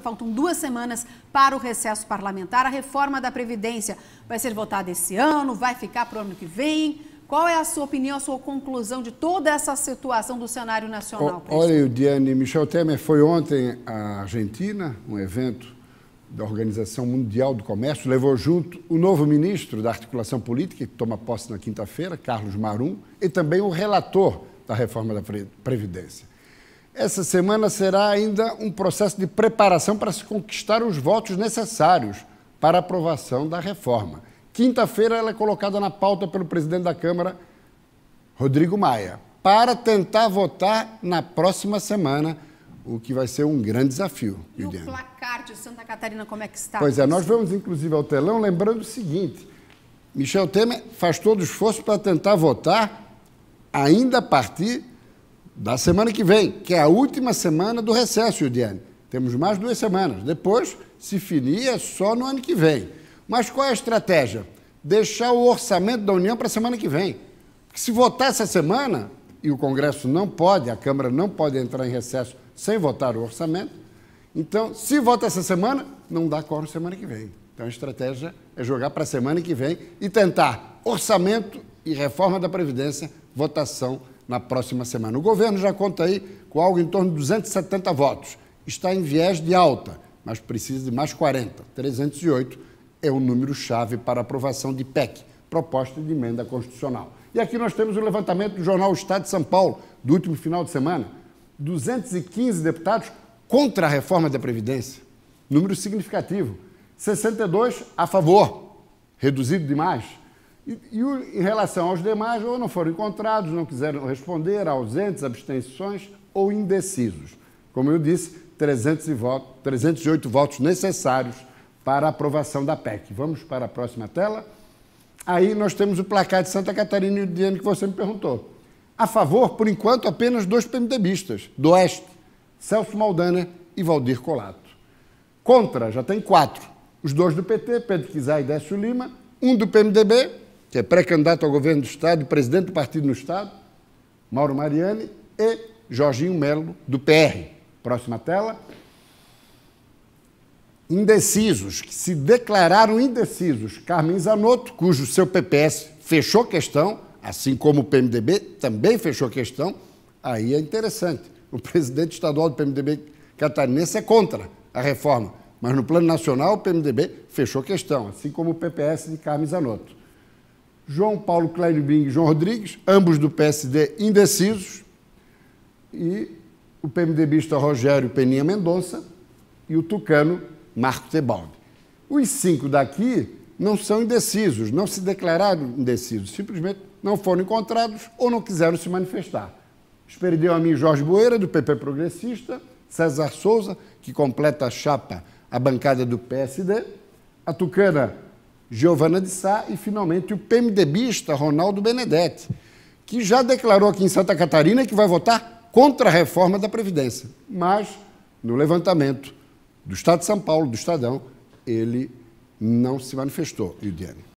Faltam duas semanas para o recesso parlamentar. A reforma da Previdência vai ser votada esse ano, vai ficar para o ano que vem. Qual é a sua opinião, a sua conclusão de toda essa situação do cenário nacional? O, olha, Diane, Michel Temer foi ontem à Argentina, um evento da Organização Mundial do Comércio, levou junto o novo ministro da articulação política, que toma posse na quinta-feira, Carlos Marum, e também o relator da reforma da Previdência. Essa semana será ainda um processo de preparação para se conquistar os votos necessários para a aprovação da reforma. Quinta-feira ela é colocada na pauta pelo presidente da Câmara, Rodrigo Maia, para tentar votar na próxima semana, o que vai ser um grande desafio. E Juliana. o placar de Santa Catarina, como é que está? Pois é, nós vamos inclusive ao telão lembrando o seguinte, Michel Temer faz todo o esforço para tentar votar ainda a partir da semana que vem, que é a última semana do recesso, Diane. Temos mais duas semanas. Depois, se finia é só no ano que vem. Mas qual é a estratégia? Deixar o orçamento da União para a semana que vem. Porque se votar essa semana, e o Congresso não pode, a Câmara não pode entrar em recesso sem votar o orçamento, então, se vota essa semana, não dá coro semana que vem. Então, a estratégia é jogar para a semana que vem e tentar orçamento e reforma da Previdência, votação na próxima semana. O governo já conta aí com algo em torno de 270 votos. Está em viés de alta, mas precisa de mais 40. 308 é o número-chave para aprovação de PEC, proposta de emenda constitucional. E aqui nós temos o levantamento do jornal Estado de São Paulo, do último final de semana. 215 deputados contra a reforma da Previdência. Número significativo. 62 a favor, reduzido demais. E, e em relação aos demais, ou não foram encontrados, não quiseram responder, ausentes, abstenções ou indecisos. Como eu disse, 300 308 votos necessários para a aprovação da PEC. Vamos para a próxima tela. Aí nós temos o placar de Santa Catarina e o Diane que você me perguntou. A favor, por enquanto, apenas dois PMDBistas, do Oeste, Celso Maldana e Valdir Colato. Contra, já tem quatro. Os dois do PT, Pedro Quizá e Décio Lima, um do PMDB que é pré-candidato ao governo do Estado, e presidente do partido no Estado, Mauro Mariani, e Jorginho Melo, do PR. Próxima tela. Indecisos, que se declararam indecisos. Carmen Zanotto, cujo seu PPS fechou questão, assim como o PMDB também fechou questão. Aí é interessante. O presidente estadual do PMDB catarinense é contra a reforma, mas no plano nacional o PMDB fechou questão, assim como o PPS de Carmen Zanotto. João Paulo Kleinbing e João Rodrigues, ambos do PSD indecisos, e o PMDBista Rogério Peninha Mendonça e o tucano Marco Tebaldi. Os cinco daqui não são indecisos, não se declararam indecisos, simplesmente não foram encontrados ou não quiseram se manifestar. Esperdeu perdeu a mim Jorge Boeira, do PP Progressista, César Souza, que completa a chapa, a bancada do PSD, a tucana Giovana de Sá e, finalmente, o PMDBista Ronaldo Benedetti, que já declarou aqui em Santa Catarina que vai votar contra a reforma da Previdência. Mas, no levantamento do Estado de São Paulo, do Estadão, ele não se manifestou, Lidiane.